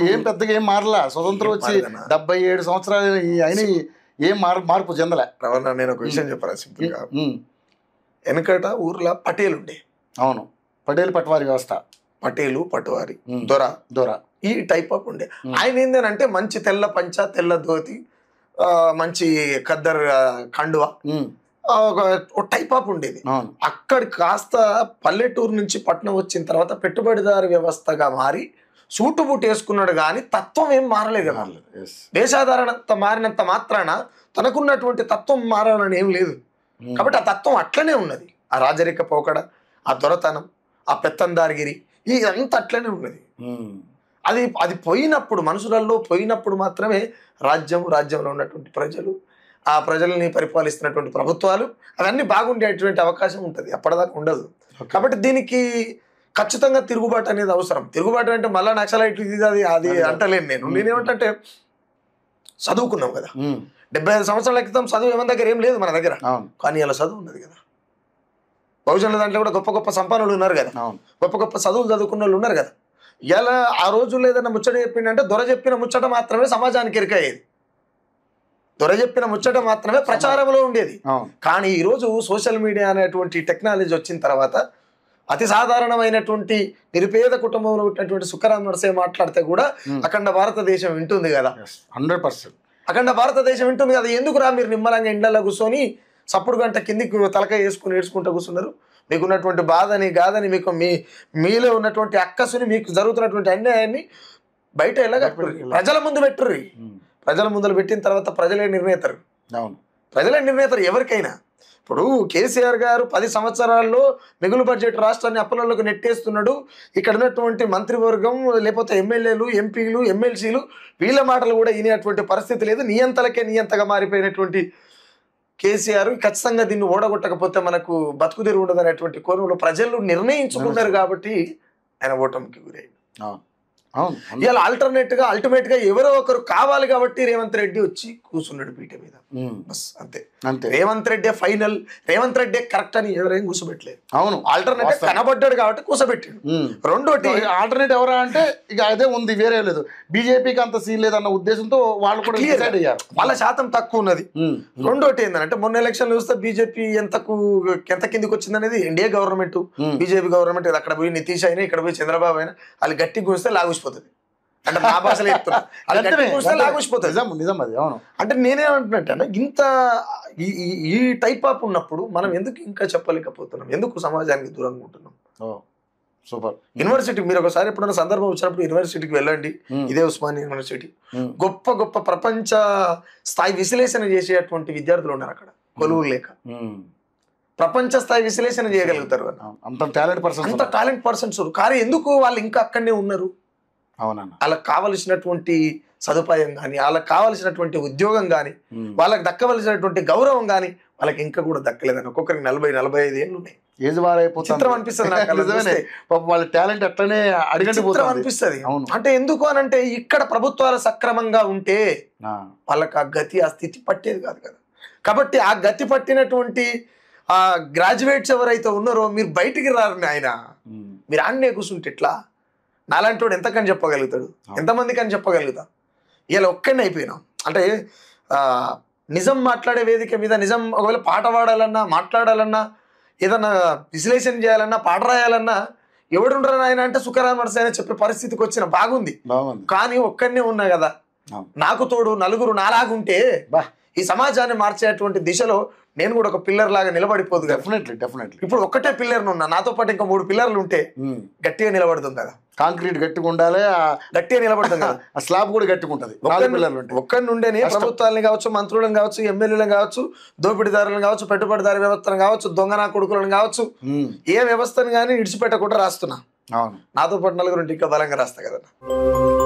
So ఏం పెద్దగా ఏం మారలా స్వతంత్రం వచ్చి డెబ్బై ఏడు సంవత్సరాలు అయిన ఏం మార్ మార్పు చెందలే రవణ నేను ఒక విషయం చెప్పాను సింపుల్గా వెనకట ఊర్లో పటేలు ఉండే అవును పటేల్ పట్వారి వ్యవస్థ పటేలు పటువారి దొర దొర ఈ టైప్ ఆఫ్ ఉండే ఆయన ఏంటంటే మంచి తెల్ల పంచ తెల్ల ధోతి మంచి కద్దర్ కండువ ఒక టైప్ ఆఫ్ ఉండేది అక్కడ కాస్త పల్లెటూరు నుంచి పట్నం వచ్చిన తర్వాత పెట్టుబడిదారు వ్యవస్థగా మారి సూటు బూట్ వేసుకున్నాడు కానీ తత్వం ఏం మారలేదు కదా మారినంత మాత్రాన తనకున్నటువంటి తత్వం మారాలని ఏం లేదు hmm. కాబట్టి ఆ తత్వం అట్లనే ఉన్నది ఆ రాజరిక పోకడ ఆ దొరతనం ఆ పెత్తందారిగిరి ఇదంతా అట్లనే ఉన్నది hmm. అది అది పోయినప్పుడు మనుషులలో పోయినప్పుడు మాత్రమే రాజ్యం రాజ్యంలో ఉన్నటువంటి ప్రజలు ఆ ప్రజల్ని పరిపాలిస్తున్నటువంటి ప్రభుత్వాలు అవన్నీ బాగుండేటువంటి అవకాశం ఉంటుంది అప్పటిదాకా ఉండదు కాబట్టి దీనికి ఖచ్చితంగా తిరుగుబాటు అనేది అవసరం తిరుగుబాటు అంటే మళ్ళీ నక్సలైట్ ఇది అది అది అంటలేను నేను నేనేమంటే చదువుకున్నాం కదా డెబ్బై ఐదు సంవత్సరాల క్రితం చదువు ఏమన్న దగ్గర ఏం లేదు మన దగ్గర కానీ అలా చదువు ఉన్నది కదా భవిష్యత్ దాంట్లో కూడా గొప్ప గొప్ప సంపన్నులు ఉన్నారు కదా గొప్ప గొప్ప చదువులు చదువుకున్న వాళ్ళు ఉన్నారు కదా ఎలా ఆ రోజుల్లో ఏదైనా ముచ్చట చెప్పిండంటే దొర చెప్పిన ముచ్చట మాత్రమే సమాజానికి ఎరికయ్యేది దొర చెప్పిన ముచ్చట మాత్రమే ప్రచారంలో ఉండేది కానీ ఈరోజు సోషల్ మీడియా అనేటువంటి టెక్నాలజీ వచ్చిన తర్వాత అతి సాధారణమైనటువంటి నిరుపేద కుటుంబంలో పుట్టినటువంటి సుఖరాం నరసే మాట్లాడితే కూడా అఖండ భారతదేశం వింటుంది కదా హండ్రెడ్ పర్సెంట్ అఖండ భారతదేశం వింటుంది కదా ఎందుకురా మీరు నిమ్మలంగా ఎండలో కూర్చొని సప్పుడు గంట కిందికి తలకాయ వేసుకుని ఏడ్చుకుంటూ కూర్చున్నారు మీకున్నటువంటి బాధని గాదని మీకు మీ మీలో ఉన్నటువంటి అక్కసుని మీకు జరుగుతున్నటువంటి అన్యాయాన్ని బయట ఎలాగట్టు ప్రజల ముందు పెట్టుర్రి ప్రజల ముందులు పెట్టిన తర్వాత ప్రజలే నిర్ణయితారు అవును ప్రజలే నిర్ణయితారు ఎవరికైనా ఇప్పుడు కేసీఆర్ గారు పది సంవత్సరాల్లో మిగులు బడ్జెట్ రాష్ట్రాన్ని అప్పలలోకి నెట్టేస్తున్నాడు ఇక్కడ ఉన్నటువంటి మంత్రివర్గం లేకపోతే ఎమ్మెల్యేలు ఎంపీలు ఎమ్మెల్సీలు వీళ్ళ మాటలు కూడా వినేటువంటి పరిస్థితి లేదు నియంతలకే నియంతగా మారిపోయినటువంటి కేసీఆర్ ఖచ్చితంగా దీన్ని ఓడగొట్టకపోతే మనకు బతుకుదేరు ఉండదు అనేటువంటి ప్రజలు నిర్ణయించుకున్నారు కాబట్టి ఆయన ఓటమికి గురయ్యాడు ఇవాళ ఆల్టర్నేట్ గా అల్టిమేట్ గా ఎవరో ఒకరు కావాలి కాబట్టి రేవంత్ రెడ్డి వచ్చి కూర్చున్నాడు పీఠ మీద బస్ అంతే అంతే రేవంత్ రెడ్డి ఫైనల్ రేవంత్ రెడ్డి కరెక్ట్ అని ఎవరేం కూర్చోబెట్టలేదు అవును ఆల్టర్నేట్ కనబడ్డాడు కాబట్టి కూర్చోబెట్టాడు రెండోటి ఆల్టర్నేట్ ఎవరా అంటే ఇక అదే ఉంది వేరే లేదు బీజేపీకి అంత సీన్ లేదన్న ఉద్దేశంతో వాళ్ళు కూడా డిసైడ్ అయ్యారు వాళ్ళ శాతం తక్కువ ఉన్నది రెండోటి ఏంటంటే మొన్న ఎలక్షన్ చూస్తే బీజేపీ ఎంతకు ఎంత కిందికి వచ్చింది అనేది ఎన్డీఏ గవర్నమెంట్ బీజేపీ గవర్నమెంట్ అక్కడ పోయి నితీష్ అయినా ఇక్కడ పోయి చంద్రబాబు అయినా వాళ్ళు గట్టి గురిస్తే లాగుసిపోయి లాగుసిపోతుంది అంటే మా భాషలో చెప్తున్నా నిజం నిజం అది అవును అంటే నేనేమంటున్నట్టు అంటే ఇంత ఈ ఈ టైప్ ఆఫ్ ఉన్నప్పుడు మనం ఎందుకు ఇంకా చెప్పలేకపోతున్నాం ఎందుకు సమాజానికి దూరంగా ఉంటున్నాం సూపర్ యూనివర్సిటీ మీరు ఒకసారి ఎప్పుడైనా సందర్భం వచ్చినప్పుడు యూనివర్సిటీకి వెళ్ళండి ఇదే ఉస్మాని యూనివర్సిటీ గొప్ప గొప్ప ప్రపంచ స్థాయి విశ్లేషణ చేసేటువంటి విద్యార్థులు ఉన్నారు అక్కడ కొలువులు లేక ప్రపంచ స్థాయి విశ్లేషణ చేయగలుగుతారు అంత టాలెంట్ పర్సన్ అంత టాలెంట్ పర్సన్స్ కానీ ఎందుకు వాళ్ళు ఇంకా అక్కడనే ఉన్నారు వాళ్ళకి కావలసినటువంటి సదుపాయం కానీ వాళ్ళకి కావలసినటువంటి ఉద్యోగం కానీ వాళ్ళకి దక్కవలసినటువంటి గౌరవం కానీ వాళ్ళకి ఇంకా కూడా దక్కలేదని ఒక్కొక్కరికి నలభై నలభై ఐదు ఏళ్ళు ఉన్నాయి ఏజ్ వారైపోతుంది అనిపిస్తుంది వాళ్ళ టాలెంట్ అట్లనే అడిగండి అనిపిస్తుంది అవును అంటే ఎందుకు అని అంటే ఇక్కడ ప్రభుత్వాలు సక్రమంగా ఉంటే వాళ్ళకి ఆ గతి ఆ స్థితి పట్టేది కాదు కదా కాబట్టి ఆ గతి పట్టినటువంటి ఆ గ్రాడ్యుయేట్స్ ఎవరైతే ఉన్నారో మీరు బయటికి రారని ఆయన మీరు ఆన్నే కూర్చుంటే ఎట్లా నాలాంటి వాడు ఎంతకని చెప్పగలుగుతాడు ఎంతమంది కని చెప్పగలుగుతా ఇలా ఒక్కడిని అయిపోయినాం అంటే నిజం మాట్లాడే వేదిక మీద నిజం ఒకవేళ పాట పాడాలన్నా మాట్లాడాలన్నా ఏదన్నా విశ్లేషణ చేయాలన్నా పాట రాయాలన్నా ఎవడుండరు ఆయన అంటే సుఖరామర్శ అని చెప్పే పరిస్థితికి వచ్చిన బాగుంది కానీ ఒక్కడనే ఉన్నా కదా నాకు తోడు నలుగురు నాలాగుంటే బా ఈ సమాజాన్ని మార్చేటువంటి దిశలో నేను కూడా ఒక పిల్లర్ లాగా నిలబడిపోదు డెఫినెట్లీ డెఫినెట్లీ ఇప్పుడు ఒక్కటే పిల్లర్ ఉన్నా నాతో పాటు ఇంకా మూడు పిల్లర్లు ఉంటే hmm. గట్టిగా నిలబడుతుంది కదా కాంక్రీట్ గట్టిగా ఉండాలి గట్టిగా నిలబడుతుంది కదా ఆ స్లాబ్ కూడా గట్టిగా ఉంటుంది ఒక్కరి నుండేనే ప్రభుత్వాలను కావచ్చు మంత్రులను కావచ్చు ఎమ్మెల్యేలను కావచ్చు దోపిడీదారులను కావచ్చు పెట్టుబడిదారు వ్యవస్థను కావచ్చు దొంగనా కొడుకులను కావచ్చు hmm. ఏ వ్యవస్థను కానీ ఇడిచిపెట్టకుండా రాస్తున్నా అవును నాతో పాటు నలుగురు ఇంకా బలంగా రాస్తా కదా